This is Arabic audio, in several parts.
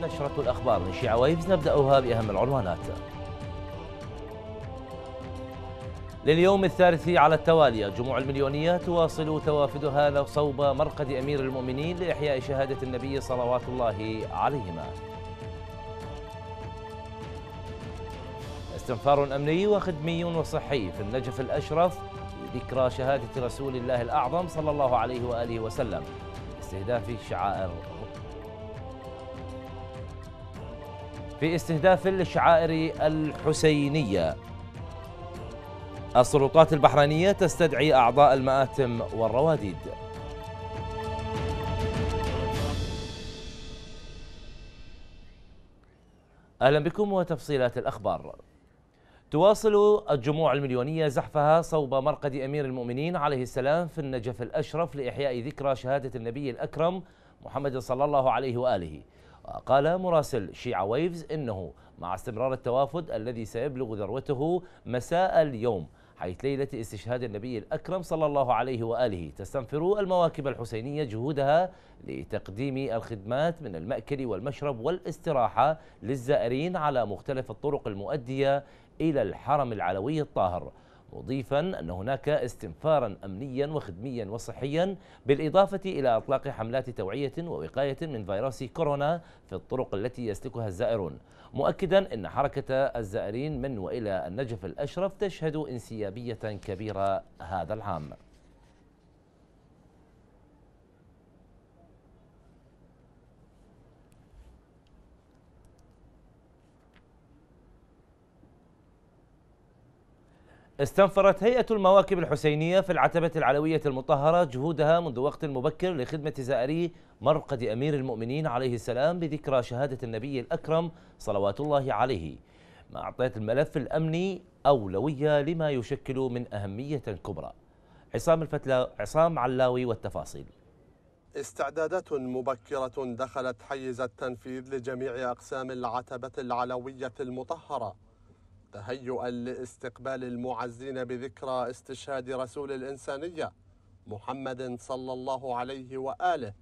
كانت نشرة الأخبار من شيعة ويفز نبدأها بأهم العنوانات لليوم الثالث على التوالي جموع المليونية تواصل توافدها صوب مرقد أمير المؤمنين لإحياء شهادة النبي صلوات الله عليهما استنفار أمني وخدمي وصحي في النجف الأشرف لذكرى شهادة رسول الله الأعظم صلى الله عليه وآله وسلم استهداف شعائر في استهداف الشعائر الحسينية السلطات البحرينية تستدعي أعضاء المآتم والرواديد أهلا بكم وتفصيلات الأخبار تواصل الجموع المليونية زحفها صوب مرقد أمير المؤمنين عليه السلام في النجف الأشرف لإحياء ذكرى شهادة النبي الأكرم محمد صلى الله عليه وآله قال مراسل شيعة ويفز أنه مع استمرار التوافد الذي سيبلغ ذروته مساء اليوم حيث ليلة استشهاد النبي الأكرم صلى الله عليه وآله تستنفر المواكب الحسينية جهودها لتقديم الخدمات من المأكل والمشرب والاستراحة للزائرين على مختلف الطرق المؤدية إلى الحرم العلوي الطاهر مضيفا أن هناك استنفارا أمنيا وخدميا وصحيا بالإضافة إلى إطلاق حملات توعية ووقاية من فيروس كورونا في الطرق التي يسلكها الزائرون مؤكدا أن حركة الزائرين من وإلى النجف الأشرف تشهد انسيابية كبيرة هذا العام استنفرت هيئة المواكب الحسينية في العتبة العلوية المطهرة جهودها منذ وقت مبكر لخدمة زائري مرقد أمير المؤمنين عليه السلام بذكرى شهادة النبي الأكرم صلوات الله عليه ما أعطيت الملف الأمني أولوية لما يشكل من أهمية كبرى عصام, الفتلا عصام علاوي والتفاصيل استعدادات مبكرة دخلت حيز التنفيذ لجميع أقسام العتبة العلوية المطهرة تهيئا لاستقبال المعزين بذكرى استشهاد رسول الإنسانية محمد صلى الله عليه وآله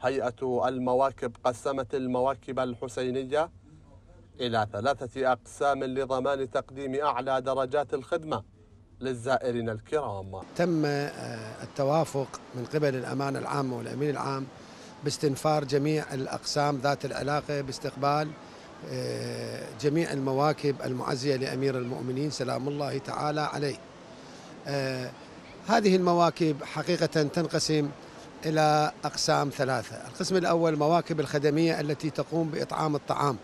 هيئة المواكب قسمت المواكب الحسينية إلى ثلاثة أقسام لضمان تقديم أعلى درجات الخدمة للزائرين الكرام تم آه، التوافق من قبل الأمانة العامة والأمين العام باستنفار جميع الأقسام ذات العلاقة باستقبال آه، جميع المواكب المعزية لأمير المؤمنين سلام الله تعالى عليه آه، هذه المواكب حقيقة تنقسم إلى أقسام ثلاثة القسم الأول مواكب الخدمية التي تقوم بإطعام الطعام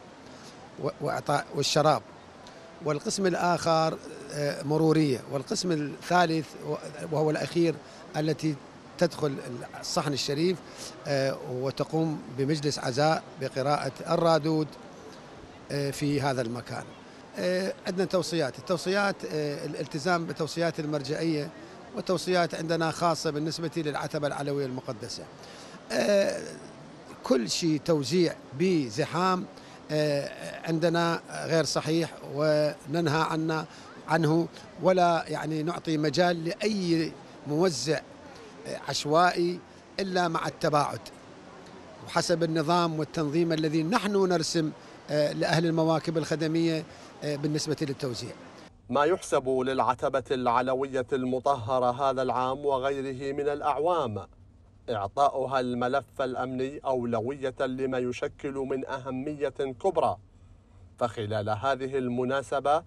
وإعطاء والشراب والقسم الآخر آه، مرورية والقسم الثالث وهو الأخير التي تدخل الصحن الشريف وتقوم بمجلس عزاء بقراءة الرادود آه، في هذا المكان آه، عندنا توصيات التوصيات آه، الالتزام بتوصيات المرجعية وتوصيات عندنا خاصة بالنسبة للعتبة العلوية المقدسة كل شيء توزيع بزحام عندنا غير صحيح وننهى عنه عنه ولا يعني نعطي مجال لأي موزع عشوائي إلا مع التباعد وحسب النظام والتنظيم الذي نحن نرسم لأهل المواكب الخدمية آه، بالنسبة للتوزيع ما يحسب للعتبة العلوية المطهرة هذا العام وغيره من الأعوام إعطاؤها الملف الأمني أولوية لما يشكل من أهمية كبرى فخلال هذه المناسبة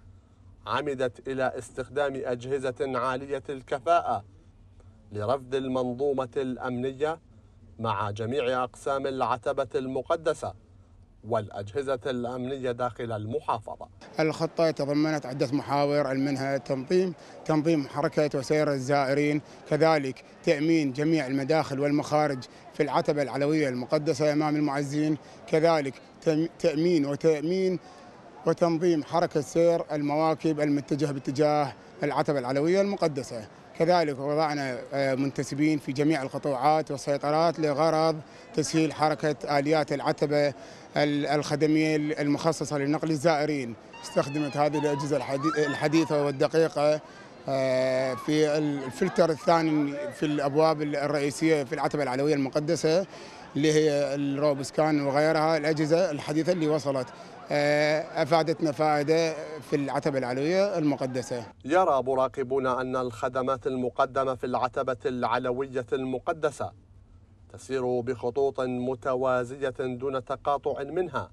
عمدت إلى استخدام أجهزة عالية الكفاءة لرفض المنظومة الأمنية مع جميع أقسام العتبة المقدسة والأجهزة الأمنية داخل المحافظة الخطة تضمنت عدة محاور منها تنظيم تنظيم حركة وسير الزائرين كذلك تأمين جميع المداخل والمخارج في العتبة العلوية المقدسة أمام المعزين كذلك تأمين وتأمين وتنظيم حركة سير المواكب المتجهة باتجاه العتبة العلوية المقدسة كذلك وضعنا آه، منتسبين في جميع القطوعات والسيطرات لغرض تسهيل حركة آليات العتبة الخدمية المخصصة لنقل الزائرين استخدمت هذه الأجهزة الحديثة والدقيقة آه، في الفلتر الثاني في الأبواب الرئيسية في العتبة العلوية المقدسة اللي هي الروب سكان وغيرها الأجهزة الحديثة اللي وصلت آه، افادتنا فائده في العتبه العلويه المقدسه. يرى مراقبون ان الخدمات المقدمه في العتبه العلويه المقدسه تسير بخطوط متوازيه دون تقاطع منها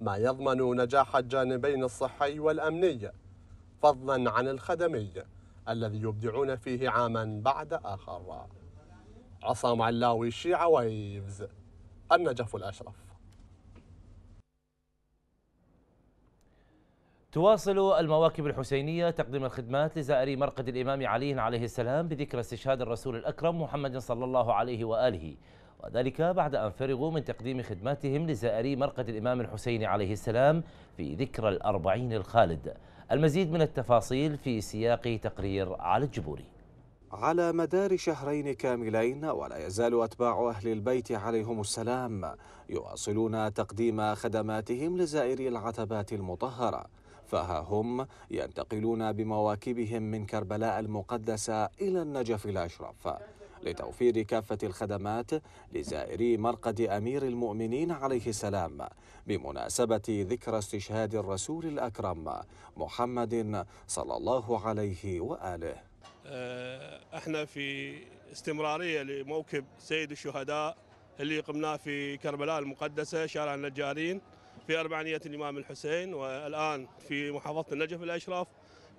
ما يضمن نجاح الجانبين الصحي والامني فضلا عن الخدمي الذي يبدعون فيه عاما بعد اخر. عصام علاوي شيعة ويفز النجف الاشرف تواصل المواكب الحسينية تقديم الخدمات لزائري مرقد الإمام علي عليه السلام بذكرى استشهاد الرسول الأكرم محمد صلى الله عليه وآله وذلك بعد أن فرغوا من تقديم خدماتهم لزائري مرقد الإمام الحسين عليه السلام في ذكرى الأربعين الخالد المزيد من التفاصيل في سياق تقرير على الجبوري على مدار شهرين كاملين ولا يزال أتباع أهل البيت عليهم السلام يواصلون تقديم خدماتهم لزائري العتبات المطهرة فها هم ينتقلون بمواكبهم من كربلاء المقدسة إلى النجف الأشرف لتوفير كافة الخدمات لزائري مرقد أمير المؤمنين عليه السلام بمناسبة ذكرى استشهاد الرسول الأكرم محمد صلى الله عليه وآله آه، احنا في استمرارية لموكب سيد الشهداء اللي قمناه في كربلاء المقدسة شارع النجارين في أربعينية الإمام الحسين والآن في محافظة النجف الأشرف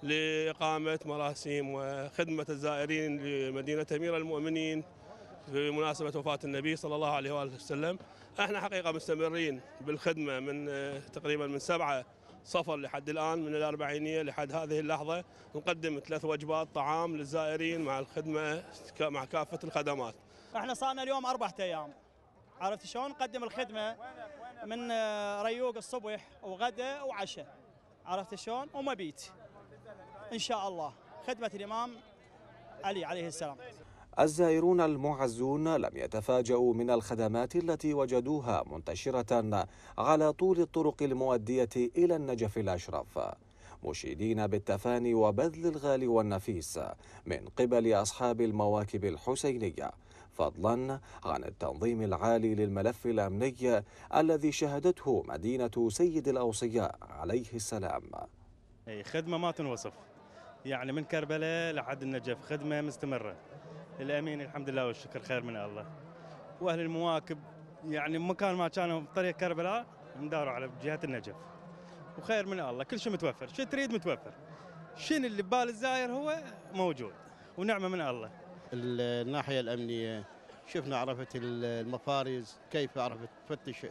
لإقامة مراسيم وخدمة الزائرين لمدينة أمير المؤمنين بمناسبة وفاة النبي صلى الله عليه وآله وسلم احنا حقيقة مستمرين بالخدمة من آه، تقريبا من سبعة صفر لحد الآن من الأربعينية لحد هذه اللحظة نقدم ثلاث وجبات طعام للزائرين مع الخدمة مع كافة الخدمات احنا صارنا اليوم أربعة أيام عرفت شلون نقدم الخدمة من آه، ريوق الصبح وغداء وعشاء عرفت شلون ومبيت ان شاء الله خدمه الامام علي عليه السلام الزائرون المعزون لم يتفاجؤوا من الخدمات التي وجدوها منتشرة على طول الطرق المؤدية إلى النجف الأشرف مشيدين بالتفاني وبذل الغالي والنفيس من قبل أصحاب المواكب الحسينية فضلا عن التنظيم العالي للملف الأمني الذي شهدته مدينة سيد الأوصياء عليه السلام خدمة ما تنوصف يعني من كربلاء لحد النجف خدمة مستمرة الأمين الحمد لله والشكر خير من الله وأهل المواكب يعني مكان ما كانوا بطريق كربلاء نداروا على جهة النجف وخير من الله كل شيء متوفر شو تريد متوفر شنو اللي ببال الزاير هو موجود ونعمة من الله الناحيه الامنيه شفنا عرفت المفارز كيف عرفت تفتش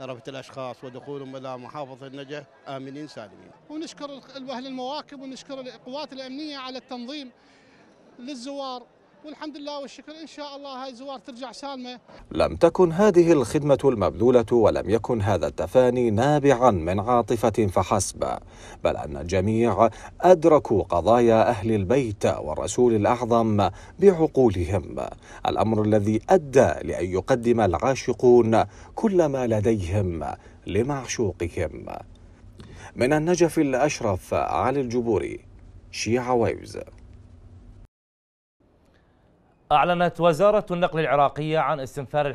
عرفت الاشخاص ودخولهم الى محافظه النجف امنين سالمين. ونشكر اهل المواكب ونشكر القوات الامنيه على التنظيم للزوار والحمد لله والشكر إن شاء الله هاي الزوار ترجع سالمة لم تكن هذه الخدمة المبذولة ولم يكن هذا التفاني نابعا من عاطفة فحسب بل أن الجميع أدركوا قضايا أهل البيت والرسول الأعظم بعقولهم الأمر الذي أدى لأن يقدم العاشقون كل ما لديهم لمعشوقهم من النجف الأشرف علي الجبوري شيعة ويفز أعلنت وزارة النقل العراقية عن استنفار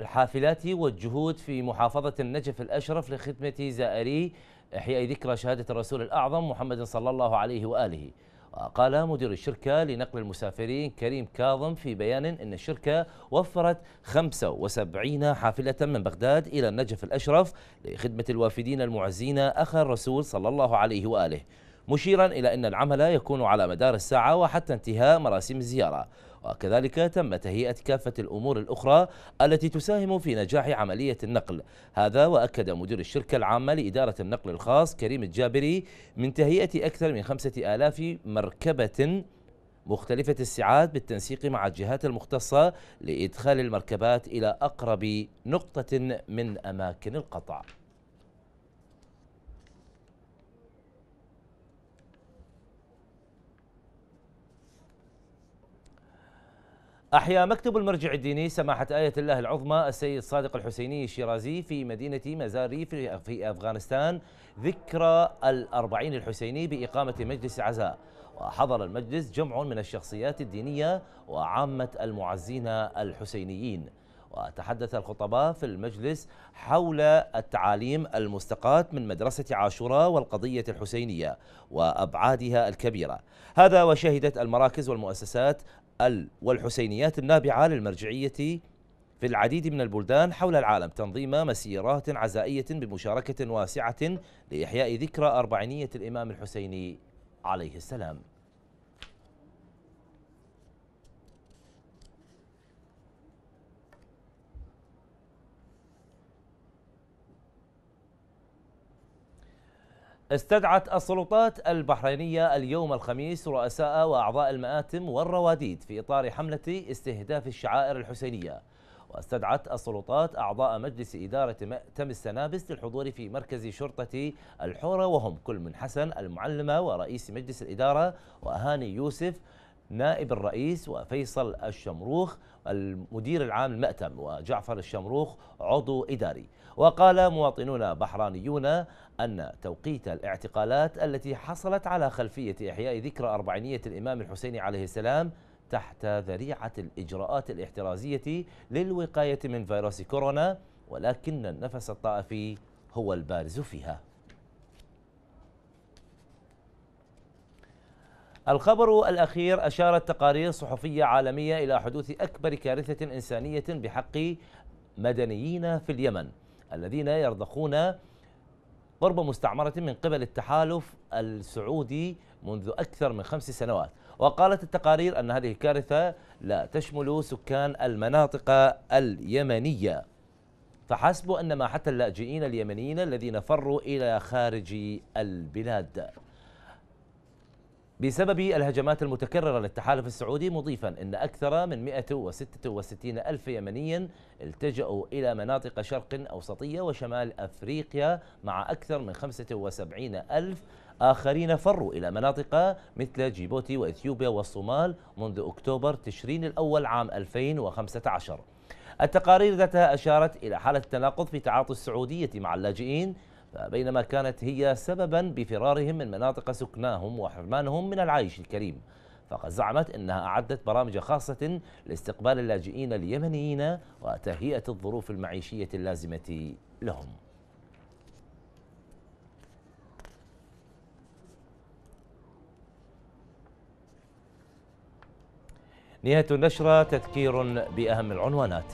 الحافلات والجهود في محافظة النجف الأشرف لخدمة زائري إحياء ذكرى شهادة الرسول الأعظم محمد صلى الله عليه وآله وقال مدير الشركة لنقل المسافرين كريم كاظم في بيان أن الشركة وفرت 75 حافلة من بغداد إلى النجف الأشرف لخدمة الوافدين المعزين أخا الرسول صلى الله عليه وآله مشيرا إلى أن العمل يكون على مدار الساعة وحتى انتهاء مراسم الزيارة وكذلك تم تهيئة كافة الأمور الأخرى التي تساهم في نجاح عملية النقل هذا وأكد مدير الشركة العامة لإدارة النقل الخاص كريم الجابري من تهيئة أكثر من خمسة آلاف مركبة مختلفة السعات بالتنسيق مع الجهات المختصة لإدخال المركبات إلى أقرب نقطة من أماكن القطع أحيا مكتب المرجع الديني سماحة آية الله العظمى السيد صادق الحسيني الشيرازي في مدينة مزاري في أفغانستان ذكرى الأربعين الحسيني بإقامة مجلس عزاء وحضر المجلس جمع من الشخصيات الدينية وعامة المعزين الحسينيين وتحدث الخطباء في المجلس حول التعاليم المستقاة من مدرسة عاشوراء والقضية الحسينية وأبعادها الكبيرة هذا وشهدت المراكز والمؤسسات والحسينيات النابعة للمرجعية في العديد من البلدان حول العالم تنظيم مسيرات عزائية بمشاركة واسعة لإحياء ذكرى أربعينية الإمام الحسيني عليه السلام استدعت السلطات البحرينية اليوم الخميس رؤساء وأعضاء المآتم والرواديد في إطار حملة استهداف الشعائر الحسينية واستدعت السلطات أعضاء مجلس إدارة مأتم السنابس للحضور في مركز شرطة الحورة وهم كل من حسن المعلمة ورئيس مجلس الإدارة وأهاني يوسف نائب الرئيس وفيصل الشمروخ المدير العام المأتم وجعفر الشمروخ عضو إداري وقال مواطنون بحرانيون أن توقيت الاعتقالات التي حصلت على خلفية إحياء ذكرى أربعينية الإمام الحسين عليه السلام تحت ذريعة الإجراءات الاحترازية للوقاية من فيروس كورونا ولكن النفس الطائفي هو البارز فيها الخبر الأخير أشارت تقارير صحفية عالمية إلى حدوث أكبر كارثة إنسانية بحق مدنيين في اليمن الذين يرضخون ضربة مستعمرة من قبل التحالف السعودي منذ أكثر من خمس سنوات وقالت التقارير أن هذه الكارثة لا تشمل سكان المناطق اليمنية فحسب أنما حتى اللاجئين اليمنيين الذين فروا إلى خارج البلاد بسبب الهجمات المتكررة للتحالف السعودي مضيفا أن أكثر من 166 ألف يمني التجأوا إلى مناطق شرق أوسطية وشمال أفريقيا مع أكثر من 75 ألف آخرين فروا إلى مناطق مثل جيبوتي وإثيوبيا والصومال منذ أكتوبر تشرين الأول عام 2015 التقارير ذاتها أشارت إلى حالة التناقض في تعاطي السعودية مع اللاجئين بينما كانت هي سببا بفرارهم من مناطق سكناهم وحرمانهم من العيش الكريم فقد زعمت انها اعدت برامج خاصه لاستقبال اللاجئين اليمنيين وتهيئه الظروف المعيشيه اللازمه لهم نهايه النشره تذكير باهم العنوانات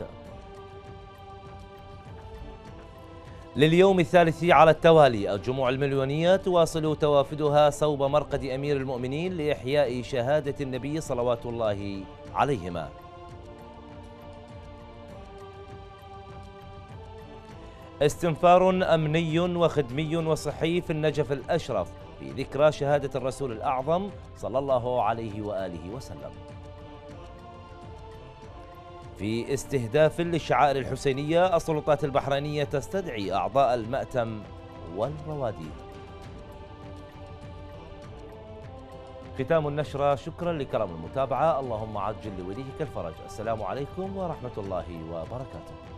لليوم الثالث على التوالي الجموع المليونية تواصل توافدها صوب مرقد أمير المؤمنين لإحياء شهادة النبي صلوات الله عليهما استنفار أمني وخدمي وصحي في النجف الأشرف بذكرى شهادة الرسول الأعظم صلى الله عليه وآله وسلم في استهداف للشعائر الحسينية السلطات البحرينية تستدعي أعضاء المأتم والرواديد ختام النشرة شكرا لكرم المتابعة اللهم عجل لوليك الفرج السلام عليكم ورحمة الله وبركاته